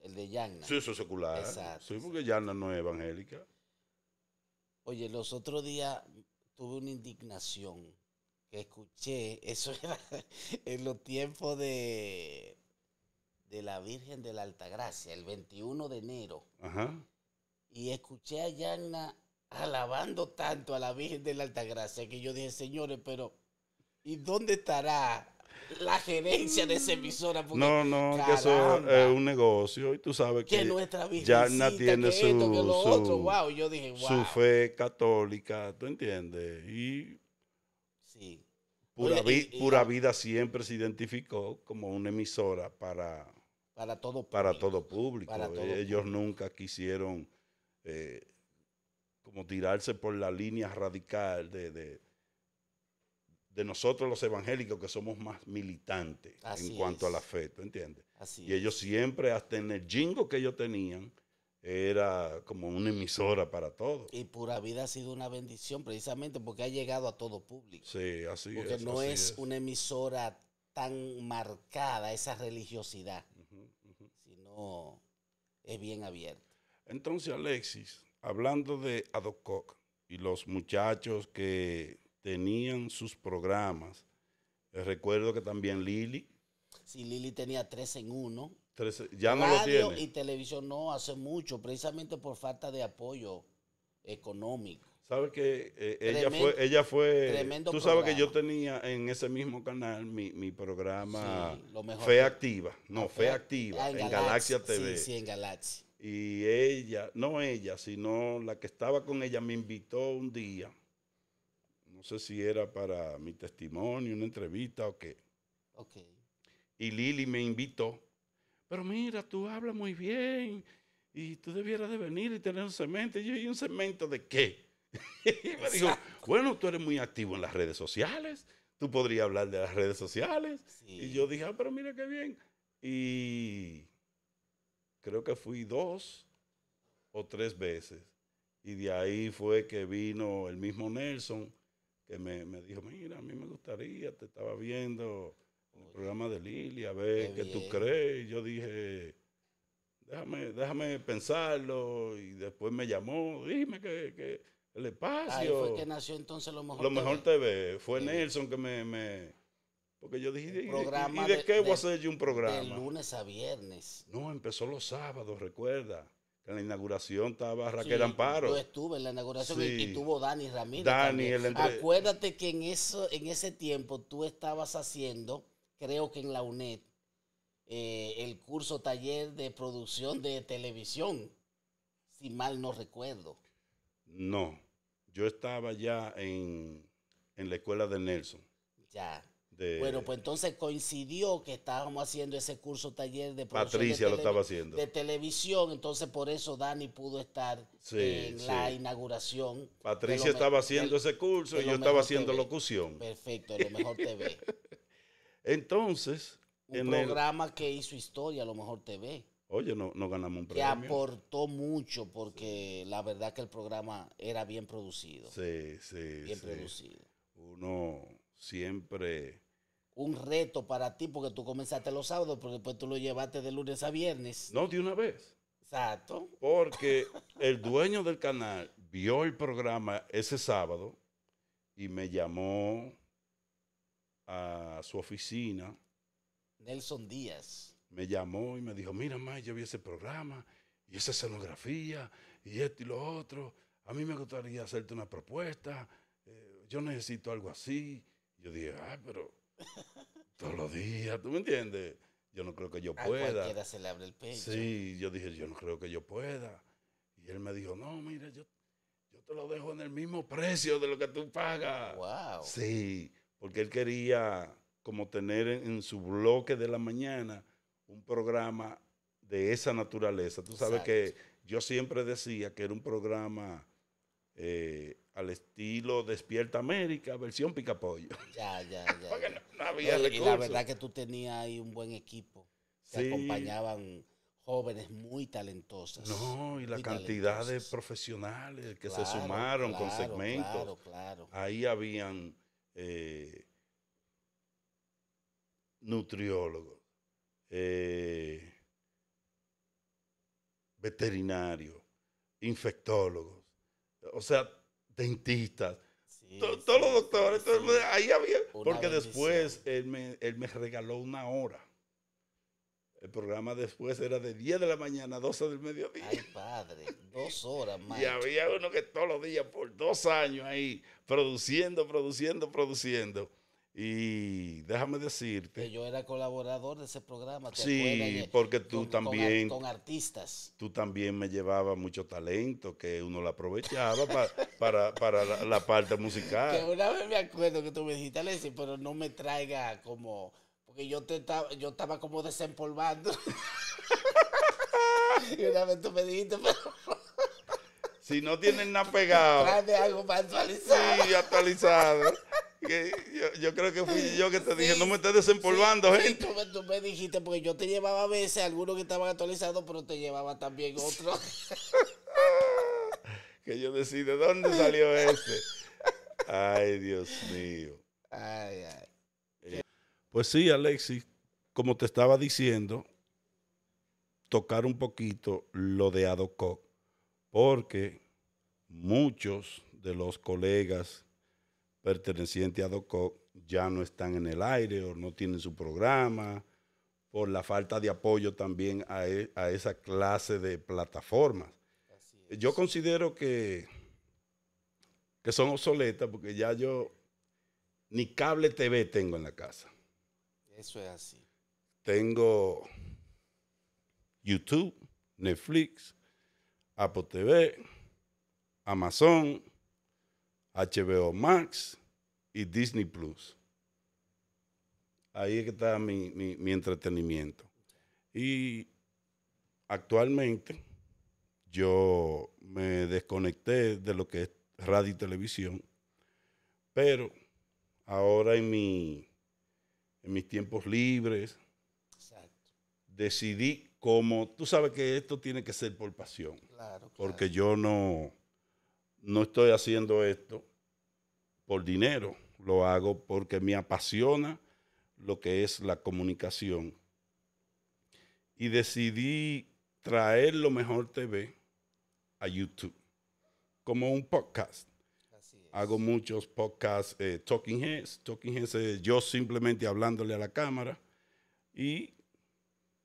El de Yanna. Sí, eso es secular. Exacto. Sí, porque Yanna no es evangélica. Oye, los otros días tuve una indignación que escuché. Eso *laughs* era en los tiempos de, de la Virgen de la Altagracia, el 21 de enero. Ajá. Y escuché a Yarna alabando tanto a la Virgen de la Altagracia que yo dije, señores, pero ¿y dónde estará la gerencia de esa emisora? no, no, eso eh, es un negocio y tú sabes que, que nuestra tiene su, fe católica, ¿tú entiendes? Y sí. Pura, Vida siempre se identificó como una emisora para, para, todo, público, para todo público. Ellos nunca quisieron eh, como tirarse por la línea radical de, de, nosotros los evangélicos que somos más militantes en cuanto a la fe, entiendes? y ellos siempre, hasta en el jingo que ellos tenían, era como una emisora para todos. Y Pura Vida ha sido una bendición precisamente porque ha llegado a todo público. Sí, así porque es. Porque no es, una emisora tan marcada esa religiosidad, sino es bien abierta. Entonces, Alexis, hablando de Adococ y los muchachos que tenían sus programas, eh, recuerdo que también Lili. Sí, Lili tenía tres en uno. ya no lo tiene. y televisión no hace mucho, precisamente por falta de apoyo económico. Sabes que eh, ella fue, ella fue. Tremendo tú sabes que yo tenía en ese mismo canal mi, programa Fe Activa. No, Fe, Activa en, Galaxia, TV. Sí, sí, en Galaxia. Y ella, no ella, sino la que estaba con ella, me invitó un día. No sé si era para mi testimonio, una entrevista o qué. Okay. Y Lili me invitó. Pero mira, tú hablas muy bien y tú debieras de venir y tener un cemento. Y yo, ¿y un cemento de qué? *laughs* y me dijo, bueno, tú eres muy activo en las redes sociales, tú podrías hablar de las redes sociales. Y yo dije, ah, pero mira qué bien. Y creo que fui dos o tres veces. Y de ahí fue que vino el mismo Nelson, que me, dijo, mira, a mí me gustaría, te estaba viendo el programa de Lili, a ver qué, tú crees. yo dije, déjame, déjame pensarlo. Y después me llamó, dime ¿qué que el espacio. Ahí fue que nació entonces Lo Mejor, lo mejor TV. Fue Nelson que me, porque yo dije, ¿y, de, qué voy a hacer yo un programa? De lunes a viernes. No, empezó los sábados, recuerda. en la inauguración estaba Raquel sí, Amparo. Yo estuve en la inauguración y, tuvo Dani Ramírez. Dani, Acuérdate que en, eso, en ese tiempo tú estabas haciendo, creo que en la UNED, eh, el curso taller de producción de televisión, si mal no recuerdo. No, yo estaba ya en, en la escuela de Nelson. Ya. Bueno, pues entonces coincidió que estábamos haciendo ese curso taller de producción de televisión, entonces por eso Dani pudo estar en la inauguración. Patricia estaba haciendo ese curso y yo estaba haciendo locución. Perfecto, lo mejor TV. *laughs* entonces, un programa que hizo historia, a lo mejor TV. Oye, no, no ganamos un premio. Que aportó mucho porque la verdad que el programa era bien producido. Sí, sí. Bien producido. Uno siempre un reto para ti porque tú comenzaste los sábados, porque después tú lo llevaste de lunes a viernes. No, de una vez. Exacto. Porque el dueño del canal vio el programa ese sábado y me llamó a su oficina. Nelson Díaz. Me llamó y me dijo, mira, más yo vi ese programa y esa escenografía y esto y lo otro. A mí me gustaría hacerte una propuesta. Eh, yo necesito algo así. Yo dije, ah, pero *laughs* Todos los días, ¿tú me entiendes? Yo no creo que yo pueda. Sí, yo dije, yo no creo que yo pueda. Y él me dijo, no, mira, yo, yo te lo dejo en el mismo precio de lo que tú pagas. Wow. Sí, porque él quería como tener en, su bloque de la mañana un programa de esa naturaleza. Tú sabes que yo siempre decía que era un programa eh, al estilo Despierta América, versión Picapollo. *laughs* Ya, ya, ya. y, la verdad que tú tenías ahí un buen equipo. se acompañaban jóvenes muy talentosas. No, y la cantidad de profesionales que se sumaron con segmentos. Claro, Ahí habían eh, nutriólogos, eh, veterinarios, infectólogos, o sea, dentistas. todos los doctores, ahí había. porque después él me, él me regaló una hora. El programa después era de 10 de la mañana a 12 del mediodía. Ay, padre, dos horas más. *laughs* Y había uno que todos los días, por dos años ahí, produciendo, produciendo, produciendo. Y déjame decirte. Que yo era colaborador de ese programa. ¿te sí, porque tú también. Con, artistas. Tú también me llevabas mucho talento que uno lo aprovechaba para, la, parte musical. Que una vez me acuerdo que tú me dijiste, pero no me traiga como. Porque yo, te, yo estaba como desempolvando. *laughs* y una vez tú me dijiste, pero. si no tienen nada pegado. *laughs* Trae algo más Sí, actualizado yo, creo que fui yo que te dije, no me estés desempolvando, gente. Tú me, dijiste, porque yo te llevaba a veces algunos que estaban actualizados, pero te llevaba también otros. *laughs* que yo decía, ¿de dónde salió este? Ay, Dios mío. Ay, ay. Eh, pues sí, Alexis, como te estaba diciendo, tocar un poquito lo de Adococ, porque muchos de los colegas perteneciente a DocOC ya no están en el aire o no tienen su programa, por la falta de apoyo también a, e, esa clase de plataformas. Yo considero que, que son obsoletas porque ya yo ni cable TV tengo en la casa. Eso es así. Tengo YouTube, Netflix, Apple TV, Amazon, HBO Max y Disney Plus. Ahí que está mi, entretenimiento. Y actualmente yo me desconecté de lo que es radio y televisión, pero ahora en, mi, en mis tiempos libres decidí como, tú sabes que esto tiene que ser por pasión, porque yo no, no estoy haciendo esto por dinero, lo hago porque me apasiona lo que es la comunicación. Y decidí traer lo mejor TV a YouTube como un podcast. Hago muchos podcasts, eh, Talking Heads. Talking Heads yo simplemente hablándole a la cámara y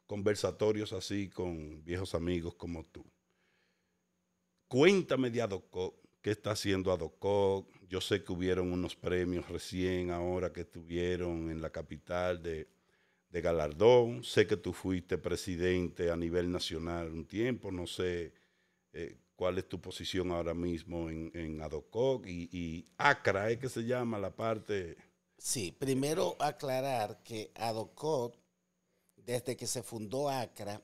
conversatorios así con viejos amigos como tú. Cuéntame de qué está haciendo Adococ. Yo sé que hubieron unos premios recién ahora que estuvieron en la capital de, galardón. Sé que tú fuiste presidente a nivel nacional un tiempo, no sé eh, cuál es tu posición ahora mismo en, en Adococ y, ACRA, es ¿eh? que se llama la parte... Sí, primero aclarar que Adococ, desde que se fundó ACRA,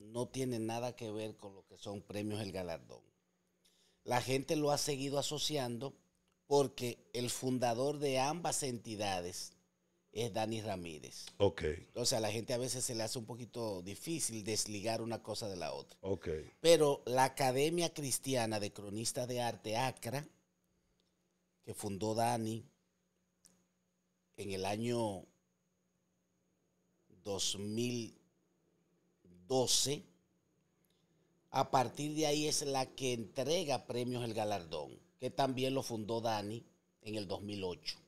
no tiene nada que ver con lo que son premios del galardón la gente lo ha seguido asociando porque el fundador de ambas entidades es Dani Ramírez. Ok. sea, a la gente a veces se le hace un poquito difícil desligar una cosa de la otra. Ok. Pero la Academia Cristiana de Cronistas de Arte ACRA, que fundó Dani en el año 2012, a partir de ahí es la que entrega premios el galardón, que también lo fundó Dani en el 2008.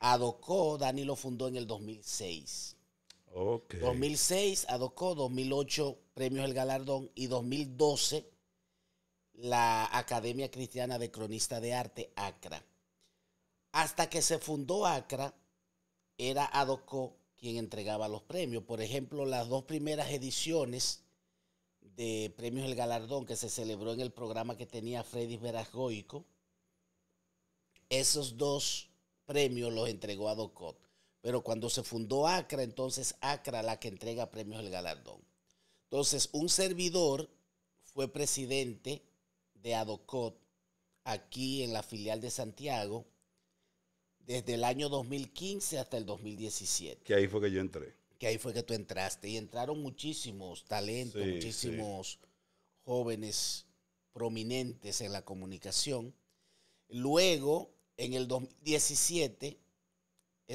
Adocó, Dani lo fundó en el 2006. 2006, Adocó, 2008, premios el galardón y 2012, la Academia Cristiana de Cronista de Arte, ACRA. Hasta que se fundó ACRA, era Adocó quien entregaba los premios. Por ejemplo, las dos primeras ediciones de Premios El Galardón que se celebró en el programa que tenía Freddy Verasgoico, esos dos premios los entregó a DOCOT. Pero cuando se fundó ACRA, entonces ACRA la que entrega Premios El Galardón. Entonces, un servidor fue presidente de ADOCOT aquí en la filial de Santiago desde el año 2015 hasta el 2017. Que ahí fue que yo entré que ahí fue que tú entraste y entraron muchísimos talentos, muchísimos jóvenes prominentes en la comunicación. Luego, en el 2017,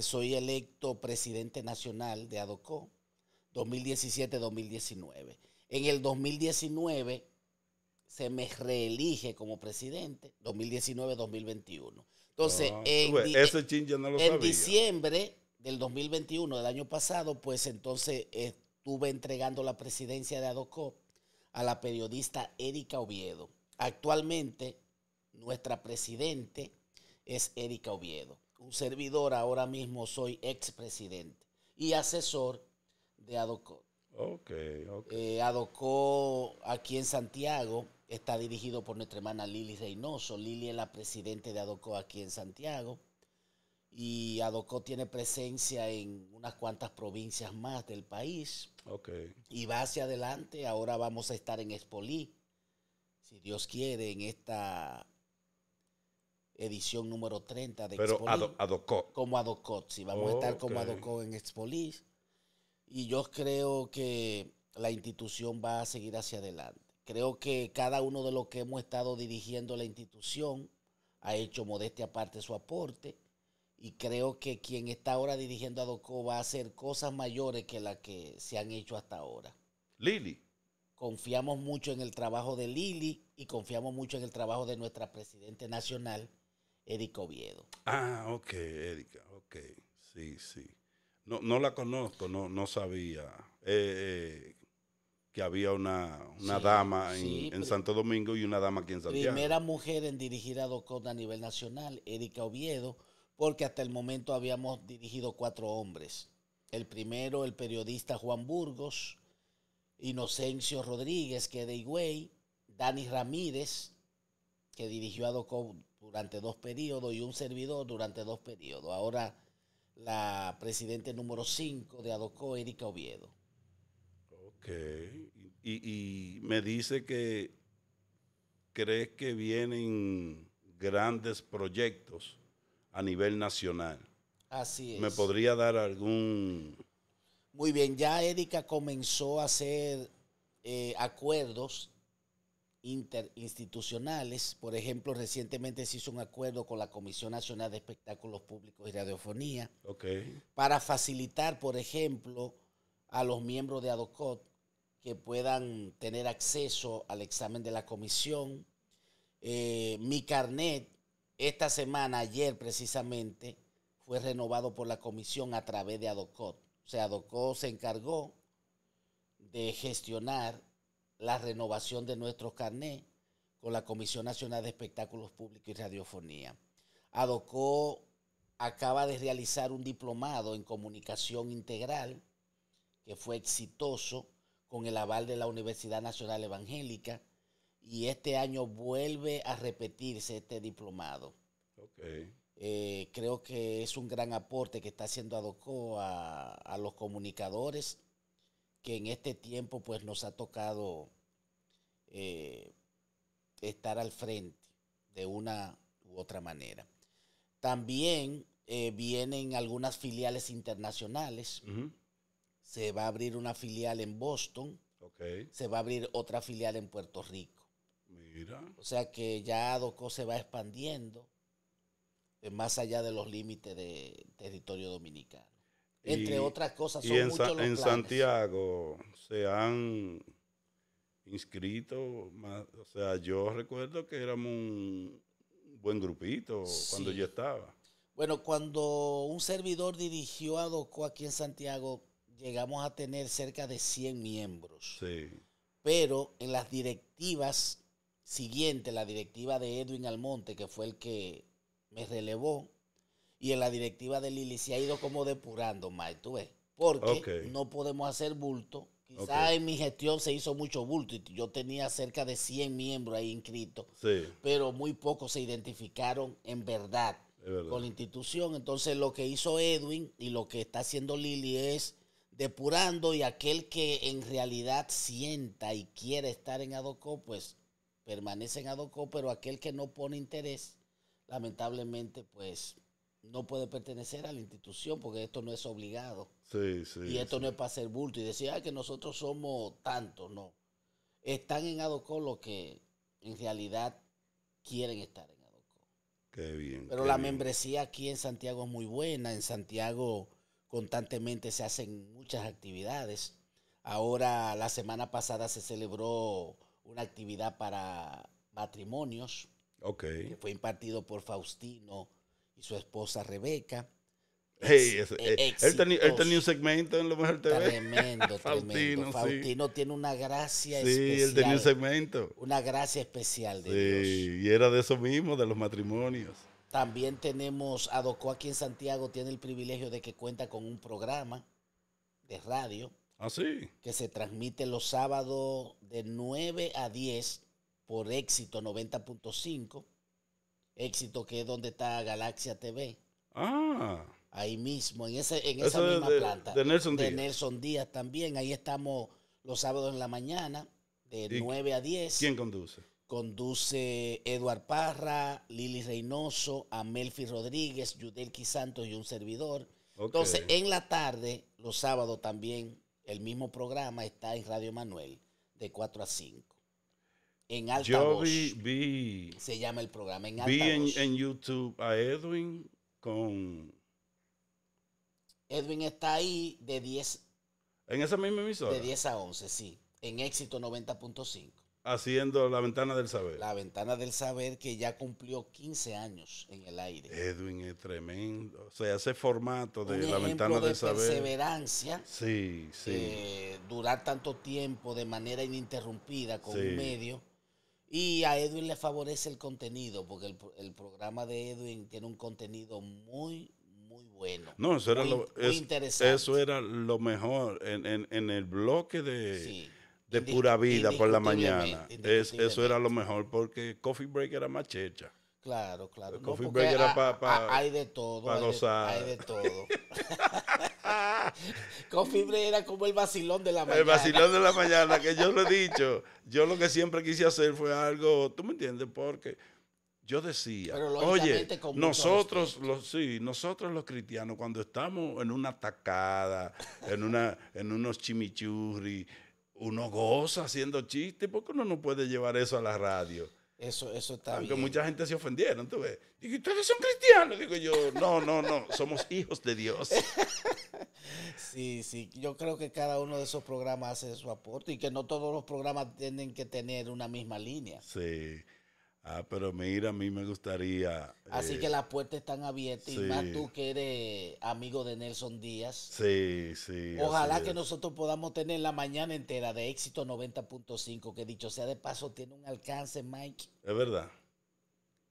soy electo presidente nacional de ADOCO, 2017-2019. En el 2019 se me reelige como presidente, 2019-2021. Entonces, ah, en, en diciembre del 2021, del año pasado, pues entonces estuve entregando la presidencia de ADOCO a la periodista Erika Oviedo. Actualmente, nuestra presidente es Erika Oviedo. Un servidor ahora mismo soy expresidente y asesor de ADOCO. Ok, ok. Eh, ADOCO aquí en Santiago está dirigido por nuestra hermana Lili Reynoso. Lili es la presidente de ADOCO aquí en Santiago y Adocó tiene presencia en unas cuantas provincias más del país. Y va hacia adelante. Ahora vamos a estar en Expolí, si Dios quiere, en esta edición número 30 de Pero Expolí. Como Adocot, sí, vamos a estar como Adocot en Expolí. Y yo creo que la institución va a seguir hacia adelante. Creo que cada uno de los que hemos estado dirigiendo la institución ha hecho modestia aparte su aporte y creo que quien está ahora dirigiendo a Docó va a hacer cosas mayores que las que se han hecho hasta ahora. Lili. Confiamos mucho en el trabajo de Lili y confiamos mucho en el trabajo de nuestra presidente nacional, Erika Oviedo. Ah, ok, Erika, ok. Sí, sí. No, la conozco, no, no sabía. Eh, eh, que había una, dama en, Santo Domingo y una dama aquí en Santiago. Primera mujer en dirigir a Docó a nivel nacional, Erika Oviedo, porque hasta el momento habíamos dirigido cuatro hombres. El primero, el periodista Juan Burgos, Inocencio Rodríguez, que de Higüey, Dani Ramírez, que dirigió a durante dos periodos, y un servidor durante dos periodos. Ahora la presidente número cinco de Adocó, Erika Oviedo. Ok. Y, y me dice que crees que vienen grandes proyectos a nivel nacional. Así es. ¿Me podría dar algún...? Muy bien, ya Erika comenzó a hacer eh, acuerdos interinstitucionales. Por ejemplo, recientemente se hizo un acuerdo con la Comisión Nacional de Espectáculos Públicos y Radiofonía okay. para facilitar, por ejemplo, a los miembros de ADOCOT que puedan tener acceso al examen de la comisión. Eh, mi carnet esta semana, ayer precisamente, fue renovado por la comisión a través de ADOCOT. O sea, ADOCOT se encargó de gestionar la renovación de nuestro carnet con la Comisión Nacional de Espectáculos Públicos y Radiofonía. ADOCO acaba de realizar un diplomado en comunicación integral que fue exitoso con el aval de la Universidad Nacional Evangélica y este año vuelve a repetirse este diplomado. Eh, creo que es un gran aporte que está haciendo Adoco a, los comunicadores que en este tiempo pues nos ha tocado eh, estar al frente de una u otra manera. También eh, vienen algunas filiales internacionales. Se va a abrir una filial en Boston. Se va a abrir otra filial en Puerto Rico. O sea que ya ADOCO se va expandiendo más allá de los límites de territorio dominicano. Entre otras cosas, son y en, muchos en Santiago se han inscrito, o sea, yo recuerdo que éramos un buen grupito cuando yo estaba. Bueno, cuando un servidor dirigió a Doco aquí en Santiago, llegamos a tener cerca de 100 miembros. Sí. Pero en las directivas siguiente la directiva de Edwin Almonte, que fue el que me relevó, y en la directiva de Lili se ha ido como depurando más, tú ves, porque no podemos hacer bulto. quizás en mi gestión se hizo mucho bulto yo tenía cerca de 100 miembros ahí inscritos, pero muy pocos se identificaron en verdad, verdad con la institución. Entonces lo que hizo Edwin y lo que está haciendo Lili es depurando y aquel que en realidad sienta y quiere estar en ADOCO, pues permanece en Adoco, pero aquel que no pone interés, lamentablemente, pues no puede pertenecer a la institución porque esto no es obligado. Sí, sí, y esto no es para hacer bulto y decir, ah, que nosotros somos tantos, no. Están en Adoco los que en realidad quieren estar en Adoco. Qué bien. Pero la membresía aquí en Santiago es muy buena. En Santiago constantemente se hacen muchas actividades. Ahora, la semana pasada se celebró una actividad para matrimonios. Ok. Que fue impartido por Faustino y su esposa Rebeca. Eh, eh, él, tenía, un segmento en Lo Mejor TV. *laughs* Tremendo, Faustino, tremendo. Faustino tiene una gracia especial. Sí, él tenía un segmento. Una gracia especial de sí, y era de eso mismo, de los matrimonios. También tenemos adocó aquí en Santiago, tiene el privilegio de que cuenta con un programa de radio. Ah, que se transmite los sábados de 9 a 10 por éxito 90.5. Éxito que es donde está Galaxia TV. Ah. Ahí mismo, en, ese, en esa misma planta. De Nelson Díaz. De Nelson Díaz también. Ahí estamos los sábados en la mañana, de 9 a 10. ¿Quién conduce? Conduce Eduard Parra, Lili Reynoso, Amelfi Rodríguez, Yudelki Santos y un servidor. Entonces, en la tarde, los sábados también, el mismo programa está en Radio Manuel de 4 a 5. En alta voz, Se llama el programa. En alta voz. en YouTube a Edwin con. Edwin está ahí de 10. En esa misma emisora. De 10 a 11, sí. En éxito 90.5 haciendo La Ventana del Saber. La Ventana del Saber que ya cumplió 15 años en el aire. Edwin es tremendo. O sea, ese formato de La Ventana del Saber. perseverancia. Sí, sí. Eh, durar tanto tiempo de manera ininterrumpida con un medio. Y a Edwin le favorece el contenido, porque el, programa de Edwin tiene un contenido muy, muy bueno. No, eso era, lo, Eso era lo mejor en, en el bloque de... Sí de pura vida por la mañana. eso era lo mejor porque Coffee Break era más checha. Claro, claro. coffee Break era para... Pa, hay de todo. gozar. Hay de todo. *laughs* Coffee Break era como el vacilón de la mañana. El vacilón de la mañana, que yo lo he *laughs* dicho. Yo lo que siempre quise hacer fue algo, ¿tú me entiendes? Porque yo decía, oye, nosotros los, sí, nosotros los cristianos, cuando estamos en una tacada, en, una, en unos chimichurri, uno goza haciendo chistes, porque uno no puede llevar eso a la radio. Eso, eso está Aunque mucha gente se ofendieron, tú ves. Digo, ustedes son cristianos. Digo yo, no, no, no, somos hijos de Dios. *laughs* Sí, sí, yo creo que cada uno de esos programas hace su aporte y que no todos los programas tienen que tener una misma línea. Sí. Ah, pero mira, a mí me gustaría. Así eh, que las puertas están abiertas y más tú que eres amigo de Nelson Díaz. Sí, sí. Ojalá que nosotros podamos tener la mañana entera de éxito 90.5, que dicho sea de paso, tiene un alcance, Mike. Es verdad.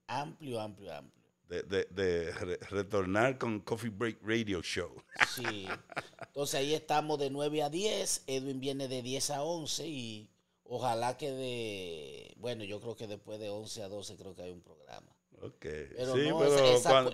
Amplio, amplio, amplio. De, retornar con Coffee Break Radio Show. Sí. *laughs* Entonces ahí estamos de 9 a 10. Edwin viene de 10 a 11 y Ojalá que de, bueno, yo creo que después de 11 a 12 creo que hay un programa. Ok. Pero sí, pero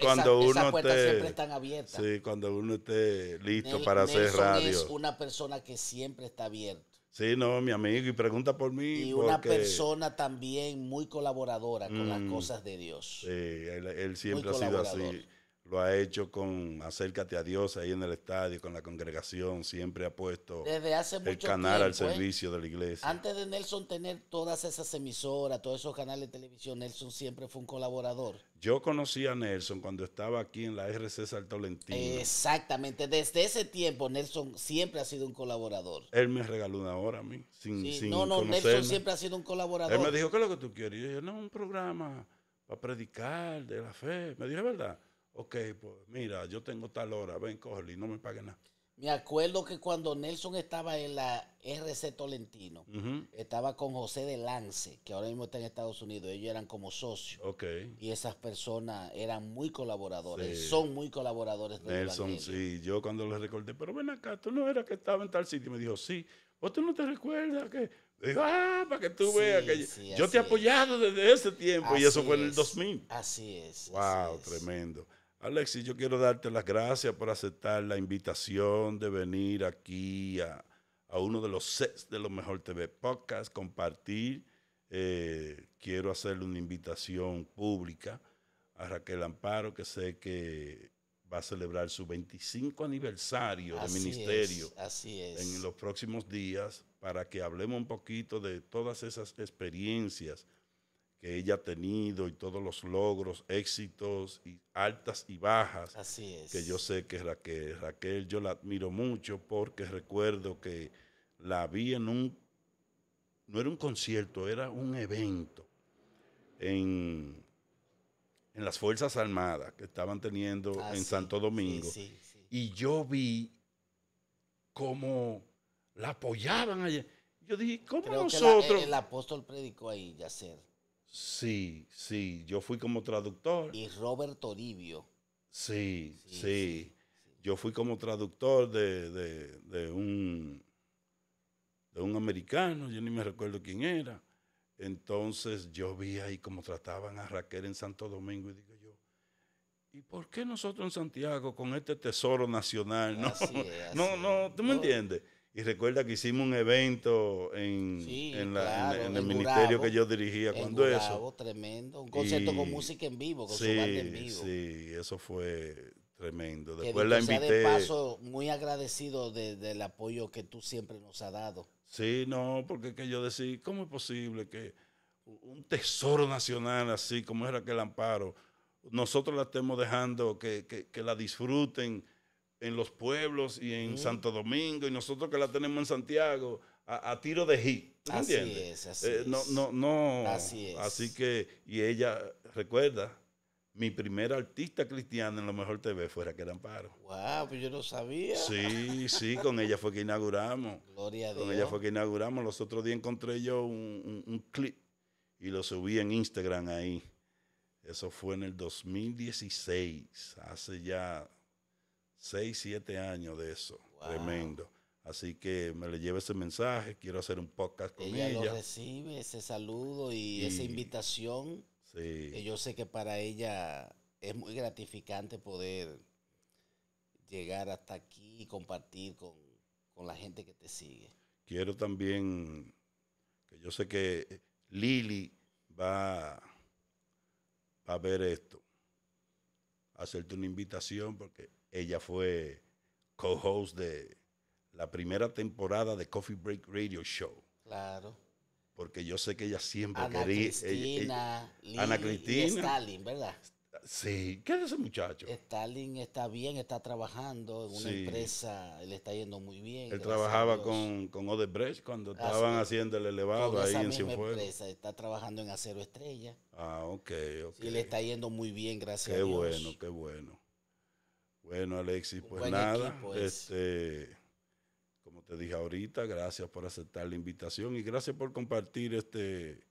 cuando, uno esté, siempre están abiertas. Sí, cuando uno esté listo para hacer radio. es una persona que siempre está abierta. Sí, no, mi amigo, y pregunta por mí. Y una persona también muy colaboradora con las mm. cosas de Dios. Sí, él, siempre ha sido así lo ha hecho con Acércate a Dios ahí en el estadio, con la congregación, siempre ha puesto el canal al ¿eh? servicio de la iglesia. Antes de Nelson tener todas esas emisoras, todos esos canales de televisión, Nelson siempre fue un colaborador. Yo conocí a Nelson cuando estaba aquí en la RC Saltolentino. Exactamente, desde ese tiempo Nelson siempre ha sido un colaborador. Él me regaló una hora a mí, sin, No, no, Nelson siempre ha sido un colaborador. Él me dijo, ¿qué es lo que tú quieres? Y yo, no, un programa para predicar de la fe. Me dijo, ¿verdad? ok, pues mira, yo tengo tal hora, ven, cógelo y no me paguen nada. Me acuerdo que cuando Nelson estaba en la RC Tolentino, estaba con José de Lance, que ahora mismo está en Estados Unidos. Ellos eran como socios. Ok. Y esas personas eran muy colaboradores, son muy colaboradores. Nelson, sí. Yo cuando le recordé, pero ven acá, tú no eras que estaba en tal sitio. Y me dijo, sí. ¿O tú no te recuerdas que Digo, ah, para que tú veas que yo, te he apoyado desde ese tiempo y eso fue en el 2000. Así es. Wow, tremendo. Alexis, yo quiero darte las gracias por aceptar la invitación de venir aquí a, uno de los sets de los Mejor TV Podcast, compartir. Eh, quiero hacerle una invitación pública a Raquel Amparo, que sé que va a celebrar su 25 aniversario de ministerio en los próximos días, para que hablemos un poquito de todas esas experiencias ella ha tenido y todos los logros, éxitos y altas y bajas. Así es. Que yo sé que Raquel, Raquel yo la admiro mucho porque recuerdo que la vi en un, no era un concierto, era un evento en, las Fuerzas Armadas que estaban teniendo ah, en Santo Domingo. y yo vi cómo la apoyaban allá. Yo dije, ¿cómo nosotros? Que el, apóstol predicó ahí, Yacer. Sí, sí, yo fui como traductor. Y Robert Toribio. Sí, sí, Yo fui como traductor de, de, de, un, de un americano, yo ni me recuerdo quién era. Entonces yo vi ahí cómo trataban a Raquel en Santo Domingo y digo yo, ¿y por qué nosotros en Santiago con este tesoro nacional? *laughs* No, no, no, tú me no. entiendes. Y recuerda que hicimos un evento en, en, el, ministerio que yo dirigía. cuando eso? tremendo. Un concierto con música en vivo, con sí, su banda en vivo. Sí, eso fue tremendo. Después la invité. de paso, muy agradecido del apoyo que tú siempre nos has dado. Sí, no, porque que yo decía, ¿cómo es posible que un tesoro nacional así como era aquel amparo, nosotros la estemos dejando que, que, que la disfruten? en los pueblos y en mm. Santo Domingo, y nosotros que la tenemos en Santiago, a, tiro de hit. así es, así eh, es. No, no, no. Así es. Así que, y ella, recuerda, mi primera artista cristiana en lo mejor TV fuera que Amparo. Wow, pues yo no sabía. Sí, sí, con ella fue que inauguramos. Gloria a Dios. Con ella fue que inauguramos. Los otros días encontré yo un, un clip y lo subí en Instagram ahí. Eso fue en el 2016, hace ya Seis, siete años de eso. Tremendo. Así que me le llevo ese mensaje, quiero hacer un podcast con ella. Ella lo recibe, ese saludo y, esa invitación. Sí. Que yo sé que para ella es muy gratificante poder llegar hasta aquí y compartir con, la gente que te sigue. Quiero también, que yo sé que Lili va, va a ver esto, hacerte una invitación porque ella fue co-host de la primera temporada de Coffee Break Radio Show. Claro. Porque yo sé que ella siempre Ana quería. Cristina, Stalin, ¿verdad? Sí, ¿qué es ese muchacho? Stalin está bien, está trabajando en una empresa, le está yendo muy bien. Él trabajaba con, con, Odebrecht cuando estaban haciendo el elevado esa misma empresa, está trabajando en Acero Estrella. Ah, ok, ok. Y le está yendo muy bien, gracias a Dios. Qué bueno, qué bueno. Bueno, Alexis, pues nada. Este, como te dije ahorita, gracias por aceptar la invitación y gracias por compartir este,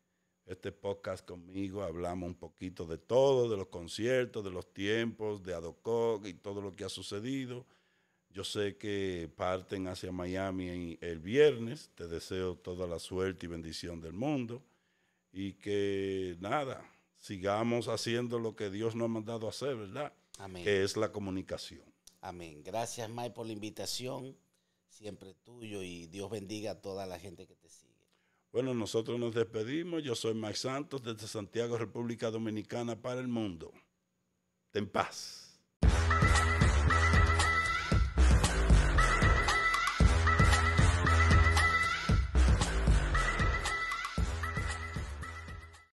este podcast conmigo. Hablamos un poquito de todo, de los conciertos, de los tiempos, de Adococ y todo lo que ha sucedido. Yo sé que parten hacia Miami el viernes. Te deseo toda la suerte y bendición del mundo. Y que nada, sigamos haciendo lo que Dios nos ha mandado a hacer, ¿verdad? que es la comunicación. Amén. Gracias, Mike, por la invitación. Siempre tuyo y Dios bendiga a toda la gente que te sigue. Bueno, nosotros nos despedimos. Yo soy Mike Santos desde Santiago, República Dominicana, para el mundo. Ten paz.